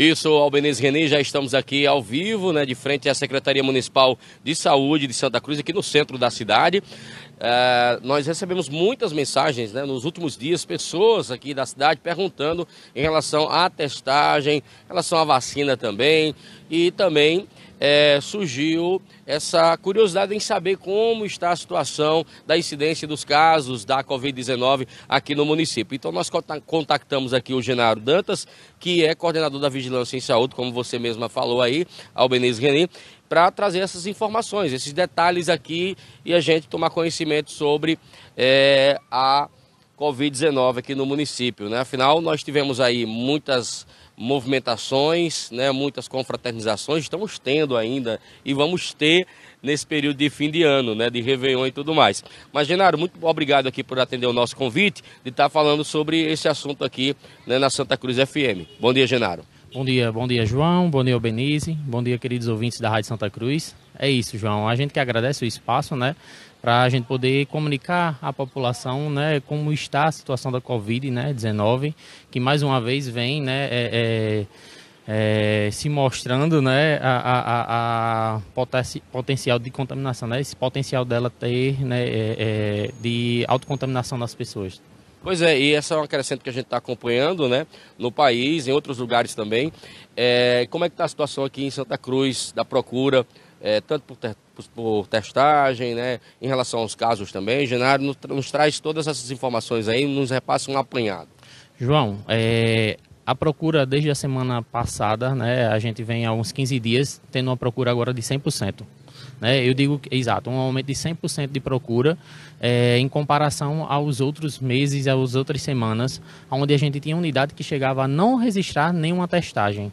Isso, Albenês Reni, já estamos aqui ao vivo, né, de frente à Secretaria Municipal de Saúde de Santa Cruz, aqui no centro da cidade. É, nós recebemos muitas mensagens né, nos últimos dias, pessoas aqui da cidade perguntando em relação à testagem, em relação à vacina também, e também é, surgiu essa curiosidade em saber como está a situação da incidência dos casos da Covid-19 aqui no município. Então, nós contactamos aqui o Genaro Dantas, que é coordenador da Vigilância em Saúde, como você mesma falou aí, Albenez Renin, para trazer essas informações, esses detalhes aqui e a gente tomar conhecimento sobre é, a Covid-19 aqui no município. Né? Afinal, nós tivemos aí muitas movimentações, né, muitas confraternizações, estamos tendo ainda e vamos ter nesse período de fim de ano, né, de Réveillon e tudo mais. Mas, Genaro, muito obrigado aqui por atender o nosso convite de estar falando sobre esse assunto aqui né, na Santa Cruz FM. Bom dia, Genaro. Bom dia, bom dia, João, bom dia, Benize, bom dia, queridos ouvintes da Rádio Santa Cruz. É isso, João, a gente que agradece o espaço, né, para a gente poder comunicar à população né, como está a situação da Covid-19, né, que mais uma vez vem né, é, é, é, se mostrando né, a, a, a potencial de contaminação, né, esse potencial dela ter né, é, é, de autocontaminação das pessoas. Pois é, e essa é uma crescente que a gente está acompanhando né, no país, em outros lugares também. É, como é que está a situação aqui em Santa Cruz, da procura, é, tanto por, ter, por, testagem, né, em relação aos casos também. Genaro nos, nos, traz todas essas informações aí, nos repassa um apanhado. João, é, a procura desde a semana passada, né, a gente vem há uns 15 dias tendo uma procura agora de 100%. Né? Eu digo, exato, um aumento de 100% de procura é, em comparação aos outros meses, às outras semanas, onde a gente tinha unidade que chegava a não registrar nenhuma testagem.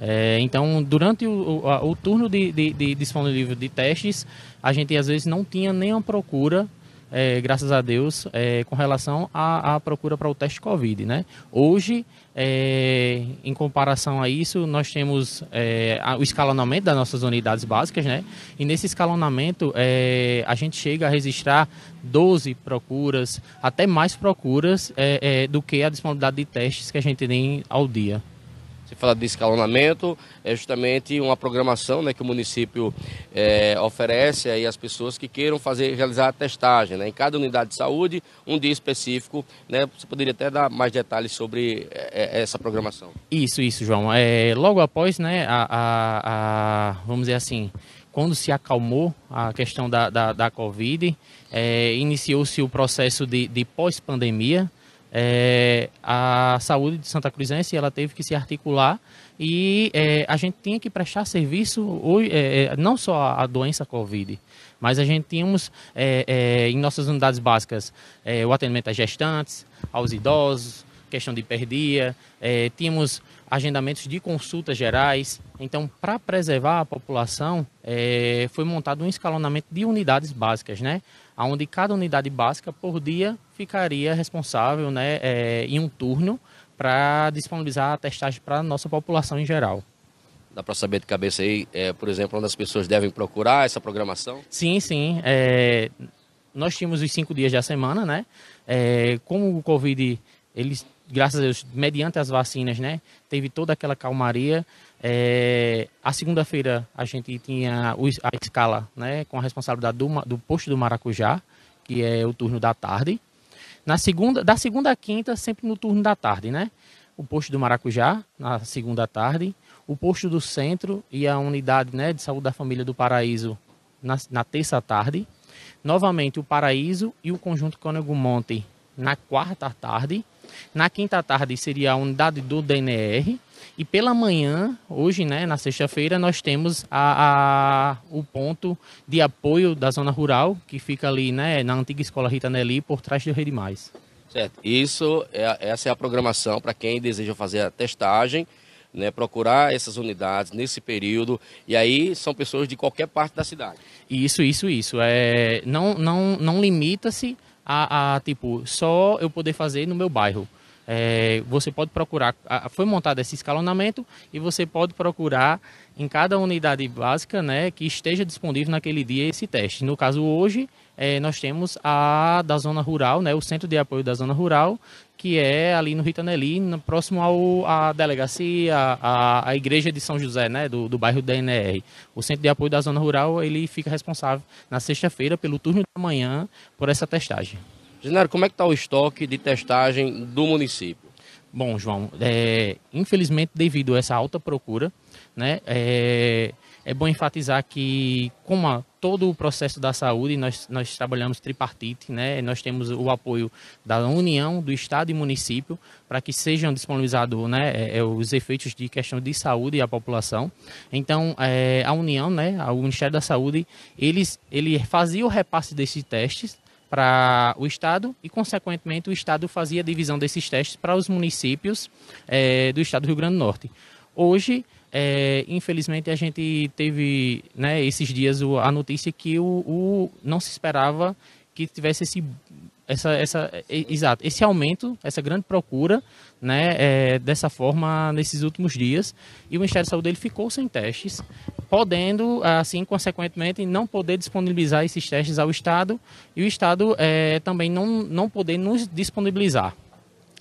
É, então, durante o, o, o turno de, de, de, disponível de testes, a gente às vezes não tinha nenhuma procura, é, graças a Deus, é, com relação à, à procura para o teste Covid. Né? Hoje, é, em comparação a isso, nós temos é, o escalonamento das nossas unidades básicas, né? e nesse escalonamento é, a gente chega a registrar 12 procuras, até mais procuras do que a disponibilidade de testes que a gente tem ao dia se fala de escalonamento, é justamente uma programação né, que o município é, oferece aí às pessoas que queiram fazer, realizar a testagem. Né? Em cada unidade de saúde, um dia específico. Né? Você poderia até dar mais detalhes sobre é, essa programação. Isso, isso, João. É, logo após, né, a, a, a, vamos dizer assim, quando se acalmou a questão da, da, da Covid, é, iniciou-se o processo de, de pós-pandemia, é, a saúde de Santa Cruzense ela teve que se articular e é, a gente tinha que prestar serviço hoje, é, é não só a doença Covid, mas a gente tínhamos é, é, em nossas unidades básicas o atendimento às gestantes, aos idosos, questão de perdia, tínhamos agendamentos de consultas gerais. Então, para preservar a população, é, foi montado um escalonamento de unidades básicas, né? Onde cada unidade básica por dia ficaria responsável né, é, em um turno para disponibilizar a testagem para a nossa população em geral. Dá para saber de cabeça aí, é, por exemplo, onde as pessoas devem procurar essa programação? Sim, sim. É, nós tínhamos os cinco dias da semana, né? É, como o Covid eles, graças a Deus, mediante as vacinas, né, teve toda aquela calmaria. É, a segunda-feira a gente tinha a escala, né, com a responsabilidade do, do posto do Maracujá, que é o turno da tarde. Na segunda, da segunda à quinta, sempre no turno da tarde, né? O posto do Maracujá, na segunda tarde. O posto do centro e a unidade né, de saúde da família do Paraíso, na, na terça tarde. Novamente, o Paraíso e o conjunto Cônego Monte, na quarta tarde. Na quinta tarde seria a unidade do DNR. E pela manhã, hoje, né, na sexta-feira, nós temos a, a, o ponto de apoio da zona rural, que fica ali né, na antiga escola Rita Nelly, por trás do Rede Mais. Certo. Isso, é, essa é a programação para quem deseja fazer a testagem. Né, procurar essas unidades nesse período e aí são pessoas de qualquer parte da cidade. Isso, isso, isso. É, não, não, não limita-se a, a tipo, só eu poder fazer no meu bairro. É, você pode procurar, foi montado esse escalonamento e você pode procurar em cada unidade básica né, que esteja disponível naquele dia esse teste. No caso, hoje, é, nós temos a da zona rural, né, o centro de apoio da zona rural, que é ali no Ritaneli, próximo ao, à delegacia, à, à igreja de São José, né, do, do bairro da NR. O centro de apoio da zona rural ele fica responsável na sexta-feira, pelo turno da manhã, por essa testagem. Genaro, como é que está o estoque de testagem do município? Bom, João, é, infelizmente devido a essa alta procura, né, é, é bom enfatizar que, como a, todo o processo da saúde, nós, nós trabalhamos tripartite, né? nós temos o apoio da União, do Estado e município, para que sejam disponibilizados né, é, é os efeitos de questão de saúde à população. Então, é, a União, né, o Ministério da Saúde, eles, ele fazia o repasse desses testes para o Estado e, consequentemente, o Estado fazia a divisão desses testes para os municípios é, do Estado do Rio Grande do Norte. Hoje, é, infelizmente, a gente teve né, esses dias a notícia que o, o não se esperava que tivesse esse essa, essa, exato, esse aumento, essa grande procura, né, é, dessa forma nesses últimos dias, e o Ministério da Saúde ele ficou sem testes, podendo, assim, consequentemente, não poder disponibilizar esses testes ao Estado, e o Estado é, também não, não poder nos disponibilizar.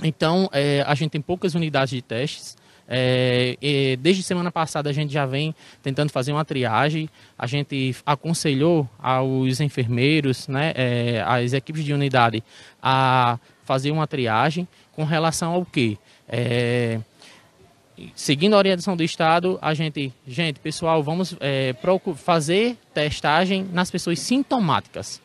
Então, é, a gente tem poucas unidades de testes, é, desde semana passada a gente já vem tentando fazer uma triagem. A gente aconselhou aos enfermeiros, né, é, as equipes de unidade a fazer uma triagem com relação ao que? É, seguindo a orientação do Estado, a gente, gente, pessoal, vamos é, fazer testagem nas pessoas sintomáticas.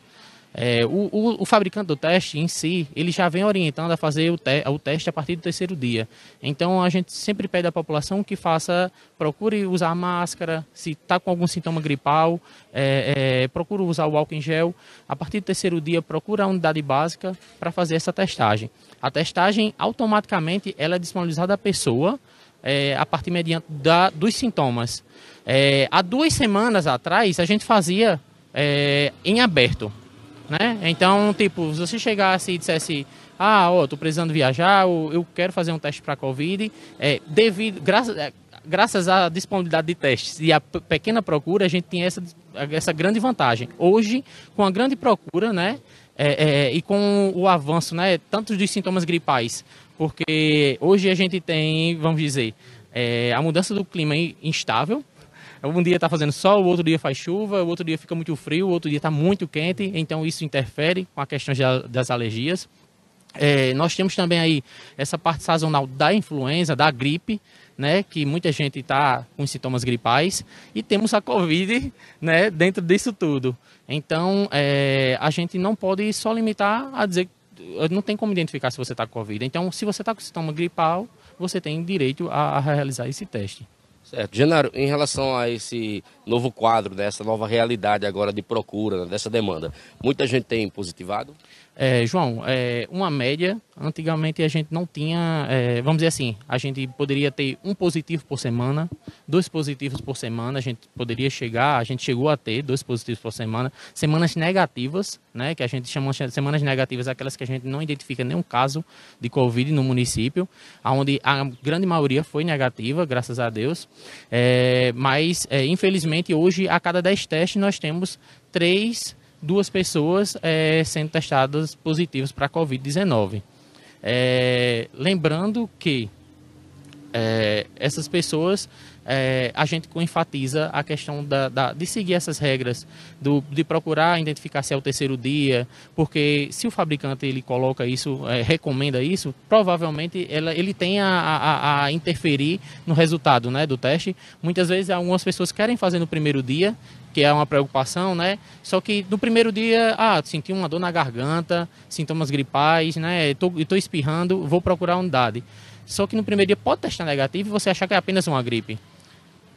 É, o, o, o, fabricante do teste em si, ele já vem orientando a fazer o, te, o, teste a partir do terceiro dia. Então, a gente sempre pede à população que faça, procure usar máscara, se está com algum sintoma gripal, é, é, procure usar o álcool em gel. A partir do terceiro dia, procure a unidade básica para fazer essa testagem. A testagem, automaticamente, ela é disponibilizada à pessoa, é, a partir mediante da, dos sintomas. É, há duas semanas atrás, a gente fazia é, em aberto né? Então, tipo, se você chegasse e dissesse, ah, ó, tô precisando viajar, eu quero fazer um teste para Covid, é, devido, graças, é, graças à disponibilidade de testes e à pequena procura, a gente tem essa, essa grande vantagem. Hoje, com a grande procura, né, é, é, e com o avanço, né, tanto dos sintomas gripais, porque hoje a gente tem, vamos dizer, é, a mudança do clima instável, um dia está fazendo sol, o outro dia faz chuva, o outro dia fica muito frio, o outro dia está muito quente, então isso interfere com a questão das alergias. É, nós temos também aí essa parte sazonal da influenza, da gripe, né, que muita gente está com sintomas gripais, e temos a Covid né, dentro disso tudo. Então, é, a gente não pode só limitar a dizer não tem como identificar se você está com Covid. Então, se você está com sintoma gripal, você tem direito a realizar esse teste. Certo. Genaro, em relação a esse novo quadro, dessa nova realidade agora de procura, né, dessa demanda, muita gente tem positivado? É, João, é, uma média, antigamente a gente não tinha, é, vamos dizer assim, a gente poderia ter um positivo por semana, dois positivos por semana, a gente poderia chegar, a gente chegou a ter dois positivos por semana, semanas negativas, né, que a gente chama de semanas negativas, aquelas que a gente não identifica nenhum caso de Covid no município, onde a grande maioria foi negativa, graças a Deus, é, mas é, infelizmente hoje a cada dez testes nós temos três duas pessoas é, sendo testadas positivas para a Covid-19. É, eh, lembrando que é, essas pessoas, é, a gente enfatiza a questão da, da, de seguir essas regras, do, de procurar identificar se é o terceiro dia, porque se o fabricante ele coloca isso, é, recomenda isso, provavelmente ela, ele tem a, a, a, interferir no resultado né, do teste. Muitas vezes algumas pessoas querem fazer no primeiro dia, que é uma preocupação, né? Só que no primeiro dia, ah, senti uma dor na garganta, sintomas gripais, né? Estou espirrando, vou procurar a unidade. Só que no primeiro dia pode testar negativo e você achar que é apenas uma gripe.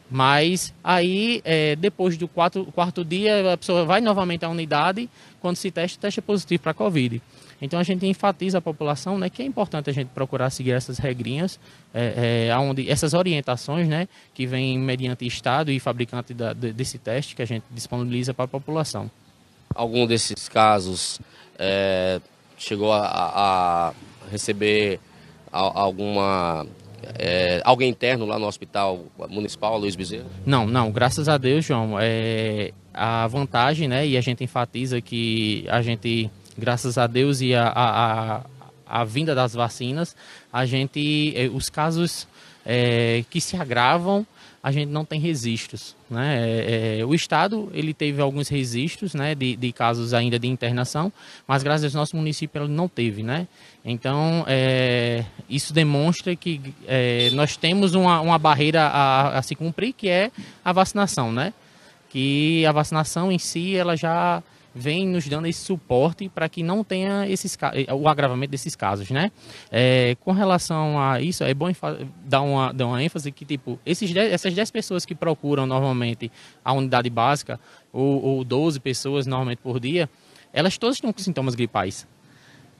Mas aí, é, depois do quatro, quarto dia, a pessoa vai novamente à unidade, quando se testa, testa é positivo para Covid. Então a gente enfatiza a população né, que é importante a gente procurar seguir essas regrinhas, é, é, onde, essas orientações né, que vêm mediante Estado e fabricante da, desse teste que a gente disponibiliza para a população. Algum desses casos é, chegou a, a receber alguma é, alguém interno lá no hospital municipal, Luiz Bezerra? Não, não, graças a Deus, João. É, a vantagem, né, e a gente enfatiza que a gente, graças a Deus e a, a, a, a vinda das vacinas, a gente, é, os casos é, que se agravam, a gente não tem registros. Né? É, é, o Estado ele teve alguns registros né, de, de, casos ainda de internação, mas graças ao nosso município ele não teve. Né? Então, é, isso demonstra que é, nós temos uma, uma barreira a, a, se cumprir, que é a vacinação. Né? Que a vacinação em si ela já vem nos dando esse suporte para que não tenha esses, eh, o agravamento desses casos, né? É, com relação a isso, é bom dar uma, dar uma ênfase que, tipo, esses essas 10 pessoas que procuram normalmente a unidade básica, ou, ou 12 pessoas normalmente por dia, elas todas estão com sintomas gripais.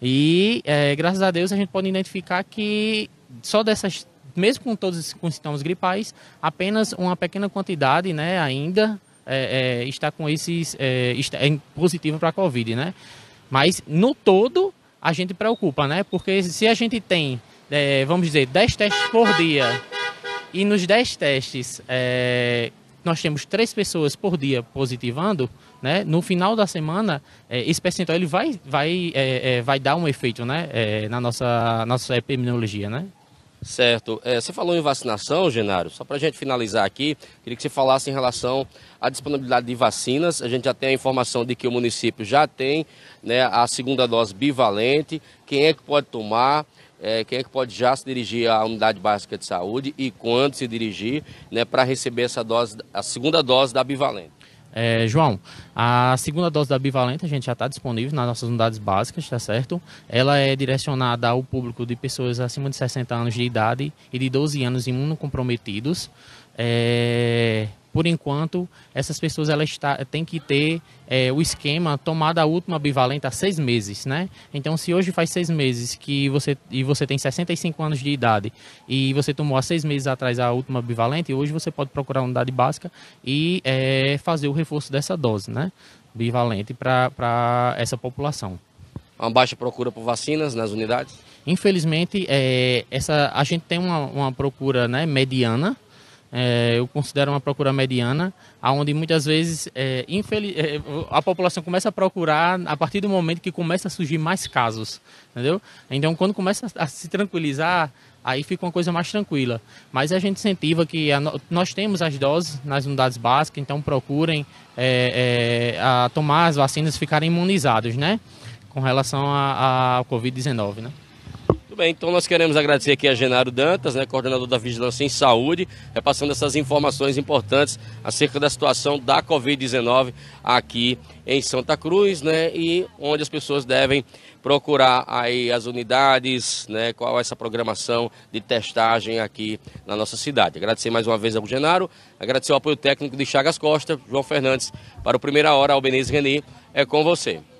E, é, graças a Deus, a gente pode identificar que só dessas, mesmo com todos com sintomas gripais, apenas uma pequena quantidade, né, ainda é, é, está com esses é, está, é positivo para a Covid, né? Mas no todo a gente preocupa, né? Porque se a gente tem, é, vamos dizer, 10 testes por dia e nos 10 testes é, nós temos três pessoas por dia positivando, né? No final da semana é, esse percentual ele vai vai vai dar um efeito, né? na nossa nossa epidemiologia, né? Certo. É, você falou em vacinação, Genário. Só para a gente finalizar aqui, queria que você falasse em relação à disponibilidade de vacinas. A gente já tem a informação de que o município já tem né, a segunda dose bivalente. Quem é que pode tomar? É, quem é que pode já se dirigir à unidade básica de saúde e quando se dirigir né, para receber essa dose, a segunda dose da bivalente? É, João, a segunda dose da Bivalente a gente já está disponível nas nossas unidades básicas, tá certo? Ela é direcionada ao público de pessoas acima de 60 anos de idade e de 12 anos imunocomprometidos. É, por enquanto, essas pessoas elas está, têm que ter é, o esquema tomada a última bivalente há seis meses, né? Então, se hoje faz seis meses que você e você tem 65 anos de idade e você tomou há seis meses atrás a última bivalente, hoje você pode procurar a unidade básica e é, fazer o reforço dessa dose, né? Bivalente para essa população. Uma baixa procura por vacinas nas unidades? Infelizmente, é, essa, a gente tem uma, uma procura né, mediana, é, eu considero uma procura mediana, aonde muitas vezes é, infeliz, é, a população começa a procurar a partir do momento que começa a surgir mais casos, entendeu? Então, quando começa a se tranquilizar, aí fica uma coisa mais tranquila. Mas a gente incentiva que a, nós temos as doses nas unidades básicas, então procurem é, é, a tomar as vacinas, ficarem imunizados, né? Com relação ao Covid-19, né? Muito bem, então nós queremos agradecer aqui a Genaro Dantas, né, coordenador da Vigilância em Saúde, repassando essas informações importantes acerca da situação da Covid-19 aqui em Santa Cruz, né, e onde as pessoas devem procurar aí as unidades, né, qual é essa programação de testagem aqui na nossa cidade. Agradecer mais uma vez ao Genaro, agradecer o apoio técnico de Chagas Costa, João Fernandes, para o Primeira Hora, Albenez Reni, é com você.